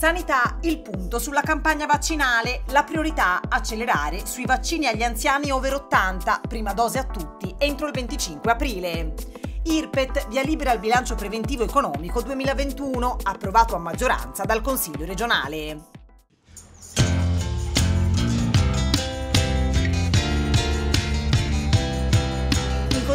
Sanità, il punto sulla campagna vaccinale, la priorità accelerare sui vaccini agli anziani over 80, prima dose a tutti, entro il 25 aprile. IRPET, via libera al bilancio preventivo economico 2021, approvato a maggioranza dal Consiglio regionale.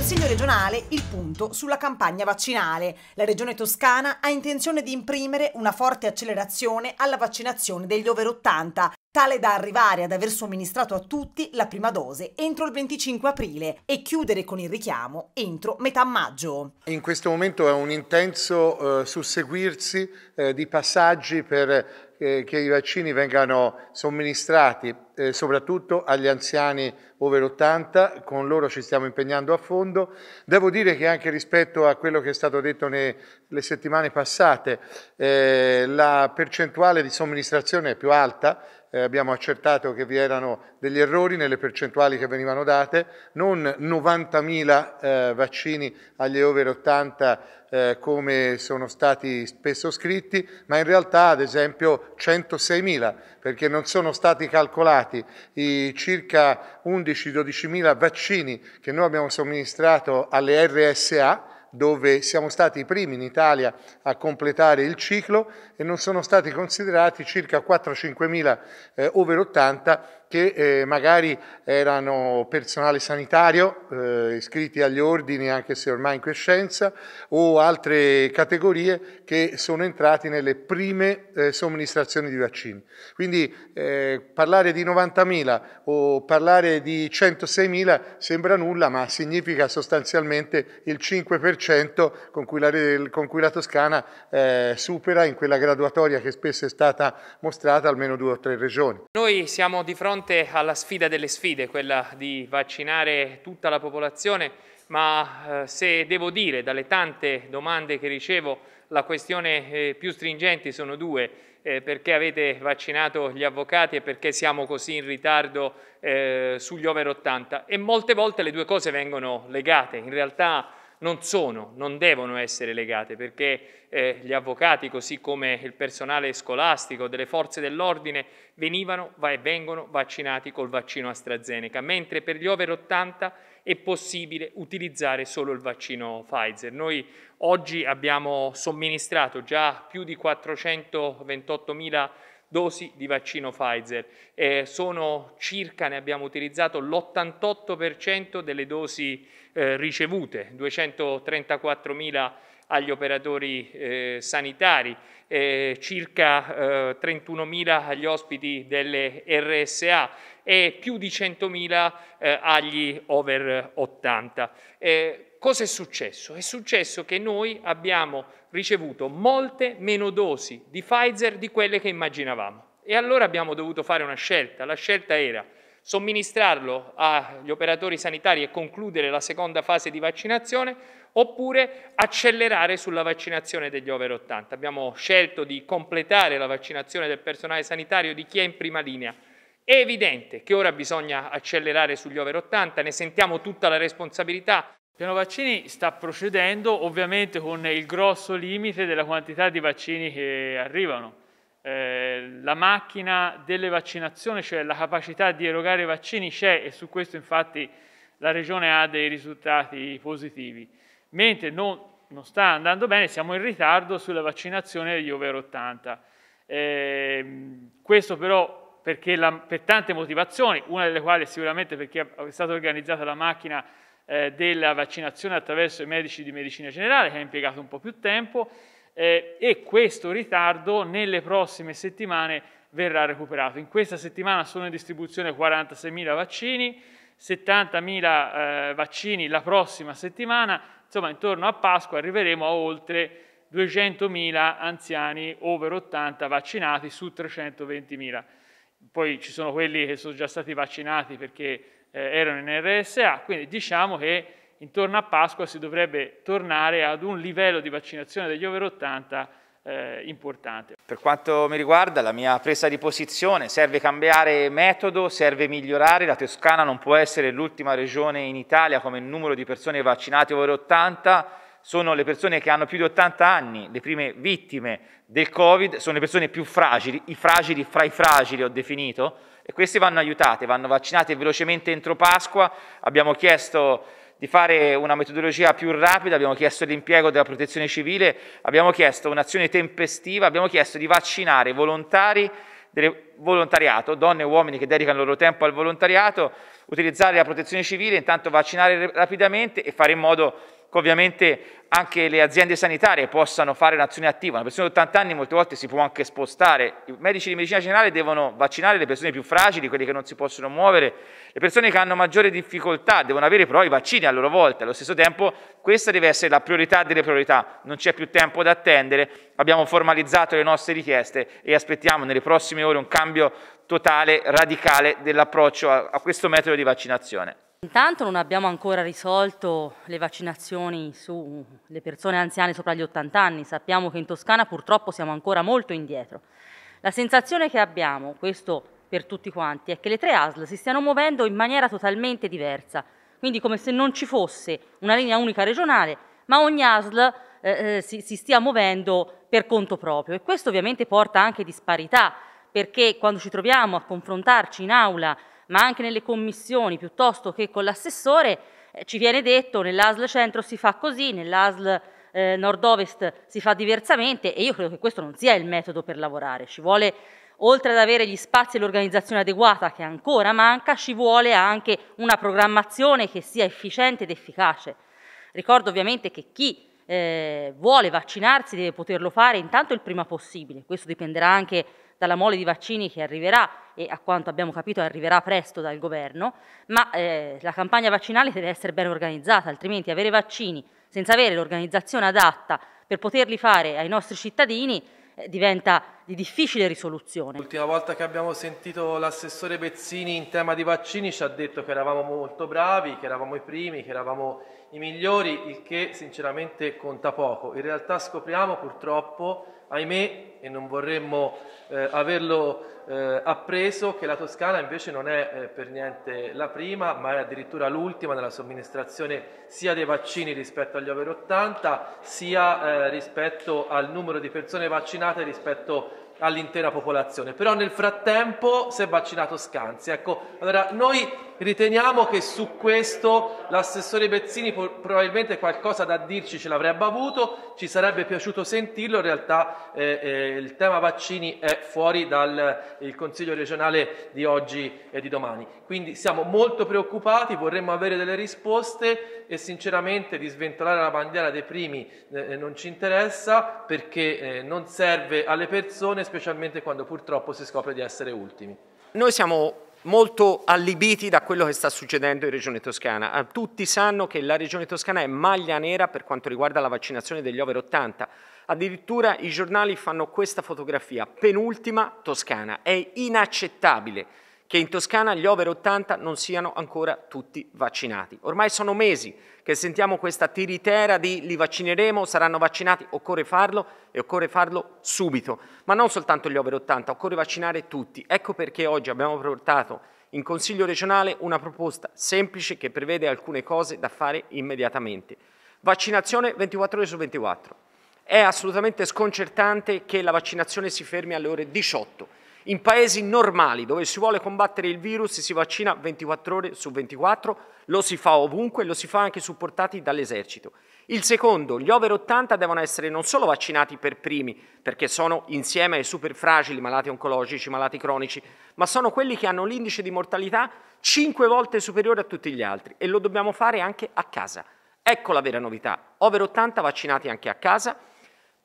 Consiglio regionale il punto sulla campagna vaccinale. La regione toscana ha intenzione di imprimere una forte accelerazione alla vaccinazione degli over 80, tale da arrivare ad aver somministrato a tutti la prima dose entro il 25 aprile e chiudere con il richiamo entro metà maggio. In questo momento è un intenso eh, susseguirsi eh, di passaggi per che i vaccini vengano somministrati eh, soprattutto agli anziani over 80, con loro ci stiamo impegnando a fondo. Devo dire che anche rispetto a quello che è stato detto nelle settimane passate, eh, la percentuale di somministrazione è più alta, eh, abbiamo accertato che vi erano degli errori nelle percentuali che venivano date, non 90.000 eh, vaccini agli over 80 eh, come sono stati spesso scritti, ma in realtà ad esempio 106.000, perché non sono stati calcolati i circa 11-12.000 vaccini che noi abbiamo somministrato alle RSA, dove siamo stati i primi in Italia a completare il ciclo e non sono stati considerati circa 4-5 mila eh, over 80 che eh, magari erano personale sanitario, eh, iscritti agli ordini anche se ormai in crescenza o altre categorie che sono entrati nelle prime eh, somministrazioni di vaccini. Quindi eh, parlare di 90.000 o parlare di 106.000 sembra nulla, ma significa sostanzialmente il 5% con cui la, con cui la Toscana eh, supera in quella graduatoria che spesso è stata mostrata almeno due o tre regioni. Noi siamo di fronte fronte alla sfida delle sfide, quella di vaccinare tutta la popolazione, ma eh, se devo dire dalle tante domande che ricevo la questione eh, più stringente sono due, eh, perché avete vaccinato gli avvocati e perché siamo così in ritardo eh, sugli over 80 e molte volte le due cose vengono legate, in realtà non sono, non devono essere legate, perché eh, gli avvocati, così come il personale scolastico delle forze dell'ordine, venivano e vengono vaccinati col vaccino AstraZeneca, mentre per gli over 80 è possibile utilizzare solo il vaccino Pfizer. Noi oggi abbiamo somministrato già più di 428 vaccini dosi di vaccino Pfizer. Eh, sono circa, ne abbiamo utilizzato l'88% delle dosi eh, ricevute, 234.000 agli operatori eh, sanitari, eh, circa 31.000 eh, agli ospiti delle RSA e più di 100.000 eh, agli over 80. Cosa è successo? È successo che noi abbiamo ricevuto molte meno dosi di Pfizer di quelle che immaginavamo. E allora abbiamo dovuto fare una scelta. La scelta era somministrarlo agli operatori sanitari e concludere la seconda fase di vaccinazione oppure accelerare sulla vaccinazione degli over 80. Abbiamo scelto di completare la vaccinazione del personale sanitario di chi è in prima linea. È evidente che ora bisogna accelerare sugli over 80, ne sentiamo tutta la responsabilità. Il piano vaccini sta procedendo ovviamente con il grosso limite della quantità di vaccini che arrivano. Eh, la macchina delle vaccinazioni, cioè la capacità di erogare vaccini c'è e su questo infatti la Regione ha dei risultati positivi. Mentre non, non sta andando bene, siamo in ritardo sulla vaccinazione degli over 80. Eh, questo però la, per tante motivazioni, una delle quali è sicuramente perché è stata organizzata la macchina eh, della vaccinazione attraverso i medici di medicina generale che ha impiegato un po' più tempo eh, e questo ritardo nelle prossime settimane verrà recuperato. In questa settimana sono in distribuzione 46.000 vaccini, 70.000 eh, vaccini la prossima settimana, insomma intorno a Pasqua arriveremo a oltre 200.000 anziani over 80 vaccinati su 320.000. Poi ci sono quelli che sono già stati vaccinati perché eh, erano in RSA, quindi diciamo che intorno a Pasqua si dovrebbe tornare ad un livello di vaccinazione degli over 80 eh, importante. Per quanto mi riguarda la mia presa di posizione, serve cambiare metodo, serve migliorare, la Toscana non può essere l'ultima regione in Italia come numero di persone vaccinate over 80, sono le persone che hanno più di 80 anni, le prime vittime del Covid, sono le persone più fragili, i fragili fra i fragili ho definito, e questi vanno aiutati, vanno vaccinati velocemente entro Pasqua. Abbiamo chiesto di fare una metodologia più rapida, abbiamo chiesto l'impiego della protezione civile, abbiamo chiesto un'azione tempestiva, abbiamo chiesto di vaccinare volontari del volontariato, donne e uomini che dedicano il loro tempo al volontariato, utilizzare la protezione civile, intanto vaccinare rapidamente e fare in modo che ovviamente anche le aziende sanitarie possano fare un'azione attiva. Una persona di 80 anni molte volte si può anche spostare. I medici di medicina generale devono vaccinare le persone più fragili, quelle che non si possono muovere, le persone che hanno maggiore difficoltà, devono avere però i vaccini a loro volta. Allo stesso tempo questa deve essere la priorità delle priorità. Non c'è più tempo da attendere, abbiamo formalizzato le nostre richieste e aspettiamo nelle prossime ore un cambio totale, radicale dell'approccio a, a questo metodo di vaccinazione. Intanto non abbiamo ancora risolto le vaccinazioni sulle persone anziane sopra gli 80 anni, sappiamo che in Toscana purtroppo siamo ancora molto indietro. La sensazione che abbiamo, questo per tutti quanti, è che le tre ASL si stiano muovendo in maniera totalmente diversa, quindi come se non ci fosse una linea unica regionale, ma ogni ASL eh, eh, si, si stia muovendo per conto proprio e questo ovviamente porta anche disparità, perché quando ci troviamo a confrontarci in aula ma anche nelle commissioni piuttosto che con l'assessore, eh, ci viene detto nell'ASL centro si fa così, nell'ASL eh, nord-ovest si fa diversamente e io credo che questo non sia il metodo per lavorare, ci vuole oltre ad avere gli spazi e l'organizzazione adeguata che ancora manca, ci vuole anche una programmazione che sia efficiente ed efficace. Ricordo ovviamente che chi eh, vuole vaccinarsi deve poterlo fare intanto il prima possibile, questo dipenderà anche dalla mole di vaccini che arriverà e a quanto abbiamo capito arriverà presto dal governo, ma eh, la campagna vaccinale deve essere ben organizzata, altrimenti avere vaccini senza avere l'organizzazione adatta per poterli fare ai nostri cittadini eh, diventa di difficile risoluzione. L'ultima volta che abbiamo sentito l'assessore Pezzini in tema di vaccini ci ha detto che eravamo molto bravi, che eravamo i primi, che eravamo i migliori, il che sinceramente conta poco. In realtà scopriamo purtroppo, ahimè, e non vorremmo eh, averlo eh, appreso che la Toscana invece non è eh, per niente la prima, ma è addirittura l'ultima nella somministrazione sia dei vaccini rispetto agli over 80, sia eh, rispetto al numero di persone vaccinate rispetto all'intera popolazione. Però nel frattempo si è vaccinato Scanzi. Ecco, allora noi riteniamo che su questo l'assessore Bezzini probabilmente qualcosa da dirci ce l'avrebbe avuto, ci sarebbe piaciuto sentirlo, in realtà eh, eh, il tema vaccini è fuori dal eh, Consiglio regionale di oggi e di domani. Quindi siamo molto preoccupati, vorremmo avere delle risposte e sinceramente di sventolare la bandiera dei primi eh, eh non ci interessa perché eh, non serve alle persone, specialmente quando purtroppo si scopre di essere ultimi. Noi siamo molto allibiti da quello che sta succedendo in Regione Toscana. Ah, tutti sanno che la Regione Toscana è maglia nera per quanto riguarda la vaccinazione degli over 80. Addirittura i giornali fanno questa fotografia, penultima Toscana. È inaccettabile che in Toscana gli over 80 non siano ancora tutti vaccinati. Ormai sono mesi che sentiamo questa tiritera di li vaccineremo, saranno vaccinati, occorre farlo e occorre farlo subito, ma non soltanto gli over 80, occorre vaccinare tutti. Ecco perché oggi abbiamo portato in Consiglio regionale una proposta semplice che prevede alcune cose da fare immediatamente. Vaccinazione 24 ore su 24. È assolutamente sconcertante che la vaccinazione si fermi alle ore 18 in paesi normali dove si vuole combattere il virus si vaccina 24 ore su 24, lo si fa ovunque, lo si fa anche supportati dall'esercito. Il secondo, gli over 80 devono essere non solo vaccinati per primi, perché sono insieme ai super fragili, malati oncologici, malati cronici, ma sono quelli che hanno l'indice di mortalità 5 volte superiore a tutti gli altri e lo dobbiamo fare anche a casa. Ecco la vera novità, over 80 vaccinati anche a casa,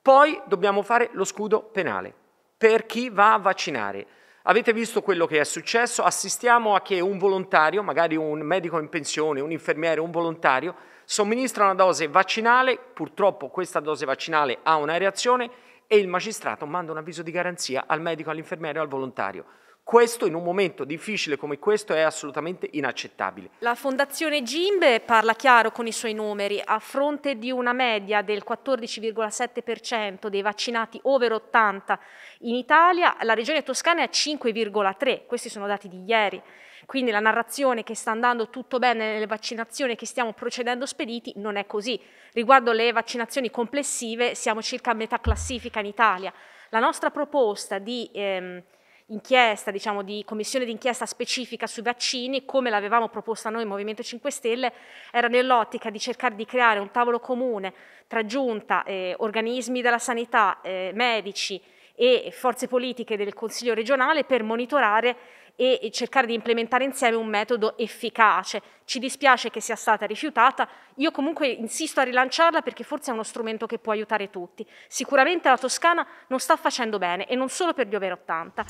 poi dobbiamo fare lo scudo penale per chi va a vaccinare. Avete visto quello che è successo? Assistiamo a che un volontario, magari un medico in pensione, un infermiere, un volontario, somministra una dose vaccinale, purtroppo questa dose vaccinale ha una reazione e il magistrato manda un avviso di garanzia al medico, all'infermiere o al volontario. Questo in un momento difficile come questo è assolutamente inaccettabile. La Fondazione Gimbe parla chiaro con i suoi numeri. A fronte di una media del 14,7% dei vaccinati over 80 in Italia, la regione toscana è a 5,3%. Questi sono dati di ieri. Quindi la narrazione che sta andando tutto bene nelle vaccinazioni, che stiamo procedendo spediti, non è così. Riguardo le vaccinazioni complessive, siamo circa a metà classifica in Italia. La nostra proposta di... Ehm, inchiesta, diciamo di commissione d'inchiesta specifica sui vaccini, come l'avevamo proposta noi Movimento 5 Stelle, era nell'ottica di cercare di creare un tavolo comune tra giunta, eh, organismi della sanità, eh, medici e forze politiche del Consiglio regionale per monitorare e cercare di implementare insieme un metodo efficace. Ci dispiace che sia stata rifiutata, io comunque insisto a rilanciarla perché forse è uno strumento che può aiutare tutti. Sicuramente la Toscana non sta facendo bene e non solo per gli over 80.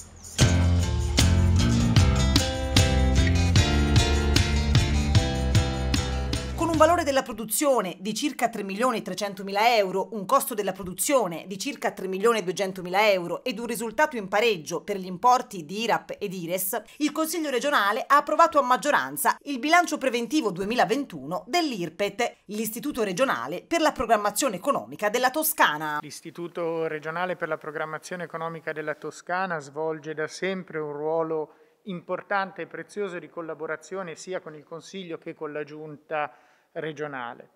Con un valore della produzione di circa 3.300.000 euro, un costo della produzione di circa 3.200.000 euro ed un risultato in pareggio per gli importi di IRAP ed IRES, il Consiglio regionale ha approvato a maggioranza il bilancio preventivo 2021 dell'IRPET, l'Istituto regionale per la programmazione economica della Toscana. L'Istituto regionale per la programmazione economica della Toscana svolge da sempre un ruolo importante e prezioso di collaborazione sia con il Consiglio che con la Giunta regionale.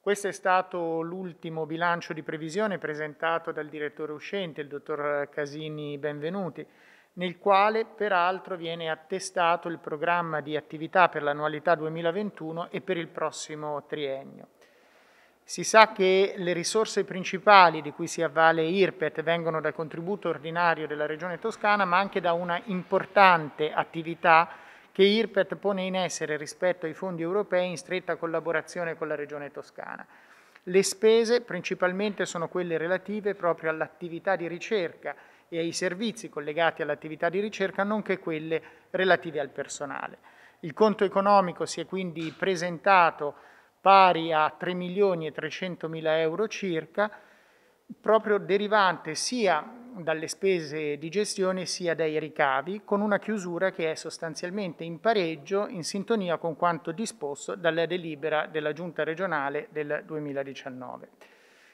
Questo è stato l'ultimo bilancio di previsione presentato dal direttore uscente, il dottor Casini Benvenuti, nel quale peraltro viene attestato il programma di attività per l'annualità 2021 e per il prossimo triennio. Si sa che le risorse principali di cui si avvale IRPET vengono dal contributo ordinario della Regione Toscana, ma anche da una importante attività che IRPET pone in essere rispetto ai fondi europei in stretta collaborazione con la Regione Toscana. Le spese principalmente sono quelle relative proprio all'attività di ricerca e ai servizi collegati all'attività di ricerca, nonché quelle relative al personale. Il conto economico si è quindi presentato pari a 3 milioni e 300 mila euro circa, proprio derivante sia dalle spese di gestione sia dai ricavi, con una chiusura che è sostanzialmente in pareggio in sintonia con quanto disposto dalla delibera della Giunta regionale del 2019.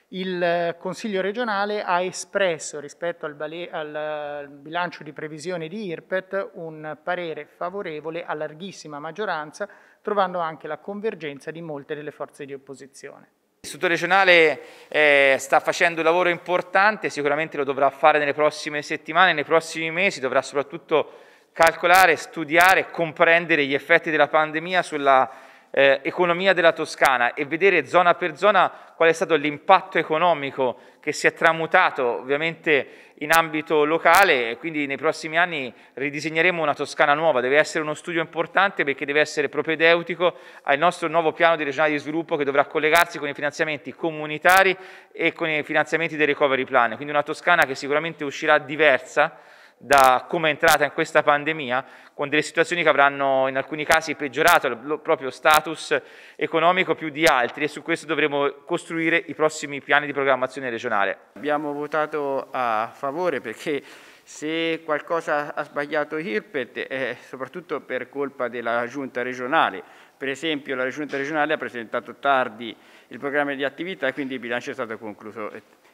Il eh, Consiglio regionale ha espresso rispetto al, al bilancio di previsione di IRPET un parere favorevole a larghissima maggioranza, trovando anche la convergenza di molte delle forze di opposizione. L'istituto regionale eh, sta facendo un lavoro importante, sicuramente lo dovrà fare nelle prossime settimane, nei prossimi mesi, dovrà soprattutto calcolare, studiare comprendere gli effetti della pandemia sulla eh, economia della Toscana e vedere zona per zona qual è stato l'impatto economico che si è tramutato ovviamente in ambito locale e quindi nei prossimi anni ridisegneremo una Toscana nuova, deve essere uno studio importante perché deve essere propedeutico al nostro nuovo piano di regionale di sviluppo che dovrà collegarsi con i finanziamenti comunitari e con i finanziamenti dei recovery plan, quindi una Toscana che sicuramente uscirà diversa da come è entrata in questa pandemia, con delle situazioni che avranno in alcuni casi peggiorato il proprio status economico più di altri e su questo dovremo costruire i prossimi piani di programmazione regionale. Abbiamo votato a favore perché se qualcosa ha sbagliato Hirpet è soprattutto per colpa della giunta regionale. Per esempio la giunta regionale ha presentato tardi il programma di attività e quindi il bilancio è stato concluso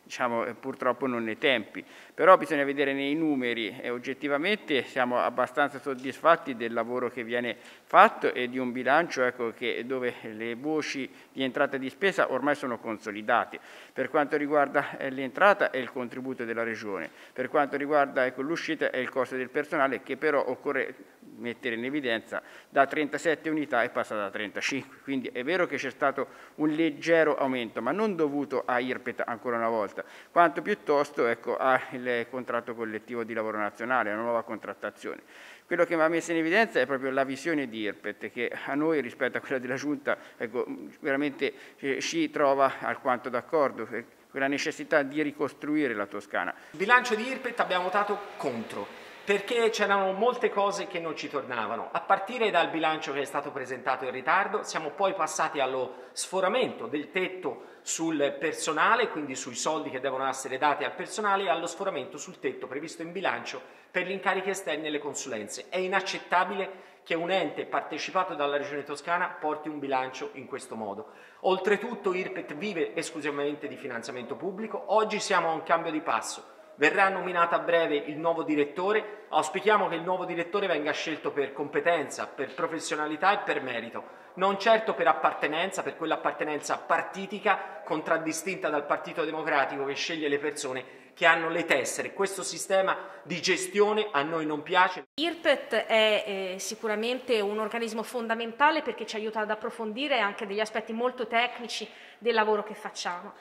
diciamo, eh, purtroppo non nei tempi. Però bisogna vedere nei numeri e oggettivamente siamo abbastanza soddisfatti del lavoro che viene fatto e di un bilancio ecco, che, dove le voci di entrata e di spesa ormai sono consolidate. Per quanto riguarda eh, l'entrata è il contributo della Regione, per quanto riguarda ecco, l'uscita è il costo del personale che però occorre mettere in evidenza da 37 unità è passata da 35. Quindi è vero che c'è stato un leggero aumento, ma non dovuto a IRPET ancora una volta, proposta, quanto piuttosto ecco, al contratto collettivo di lavoro nazionale, alla nuova contrattazione. Quello che va messo in evidenza è proprio la visione di IRPET, che a noi rispetto a quella della Giunta ecco, veramente eh, ci trova alquanto d'accordo, eh, quella necessità di ricostruire la Toscana. Il bilancio di IRPET abbiamo votato contro perché c'erano molte cose che non ci tornavano. A partire dal bilancio che è stato presentato in ritardo, siamo poi passati allo sforamento del tetto sul personale, quindi sui soldi che devono essere dati al personale e allo sforamento sul tetto previsto in bilancio per gli incarichi esterni e le consulenze. È inaccettabile che un ente partecipato dalla Regione Toscana porti un bilancio in questo modo. Oltretutto IRPET vive esclusivamente di finanziamento pubblico, oggi siamo a un cambio di passo. Verrà nominato a breve il nuovo direttore, auspichiamo che il nuovo direttore venga scelto per competenza, per professionalità e per merito non certo per appartenenza, per quell'appartenenza partitica contraddistinta dal Partito Democratico che sceglie le persone che hanno le tessere. Questo sistema di gestione a noi non piace. IRPET è eh, sicuramente un organismo fondamentale perché ci aiuta ad approfondire anche degli aspetti molto tecnici del lavoro che facciamo.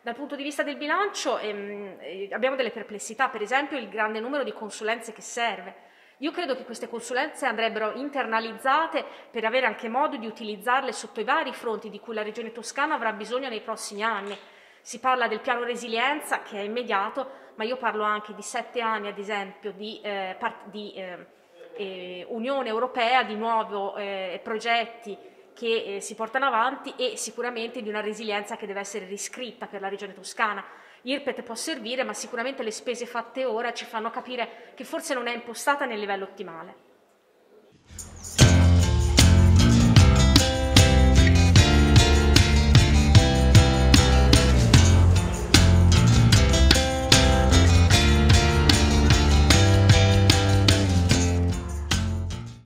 Dal punto di vista del bilancio ehm, eh, abbiamo delle perplessità, per esempio il grande numero di consulenze che serve io credo che queste consulenze andrebbero internalizzate per avere anche modo di utilizzarle sotto i vari fronti di cui la Regione Toscana avrà bisogno nei prossimi anni. Si parla del piano resilienza che è immediato, ma io parlo anche di sette anni, ad esempio, di, eh, di eh, eh, Unione Europea, di nuovi eh, progetti che eh, si portano avanti e sicuramente di una resilienza che deve essere riscritta per la Regione Toscana. Irpet può servire, ma sicuramente le spese fatte ora ci fanno capire che forse non è impostata nel livello ottimale.